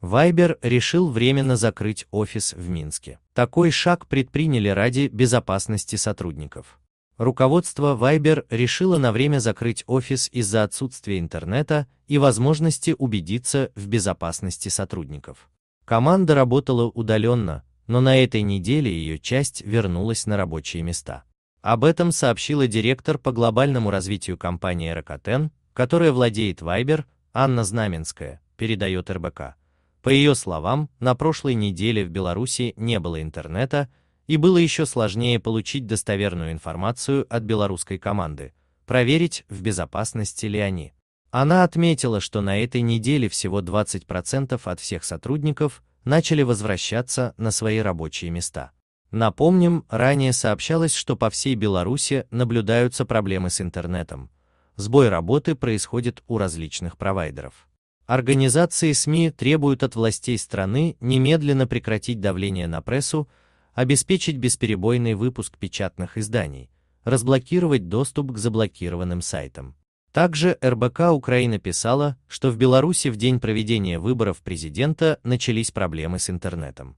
Вайбер решил временно закрыть офис в Минске. Такой шаг предприняли ради безопасности сотрудников. Руководство Viber решило на время закрыть офис из-за отсутствия интернета и возможности убедиться в безопасности сотрудников. Команда работала удаленно, но на этой неделе ее часть вернулась на рабочие места. Об этом сообщила директор по глобальному развитию компании Rakuten, которая владеет Viber, Анна Знаменская, передает РБК. По ее словам, на прошлой неделе в Беларуси не было интернета, и было еще сложнее получить достоверную информацию от белорусской команды, проверить, в безопасности ли они. Она отметила, что на этой неделе всего 20% от всех сотрудников начали возвращаться на свои рабочие места. Напомним, ранее сообщалось, что по всей Беларуси наблюдаются проблемы с интернетом. Сбой работы происходит у различных провайдеров. Организации СМИ требуют от властей страны немедленно прекратить давление на прессу, обеспечить бесперебойный выпуск печатных изданий, разблокировать доступ к заблокированным сайтам. Также РБК Украина писала, что в Беларуси в день проведения выборов президента начались проблемы с интернетом.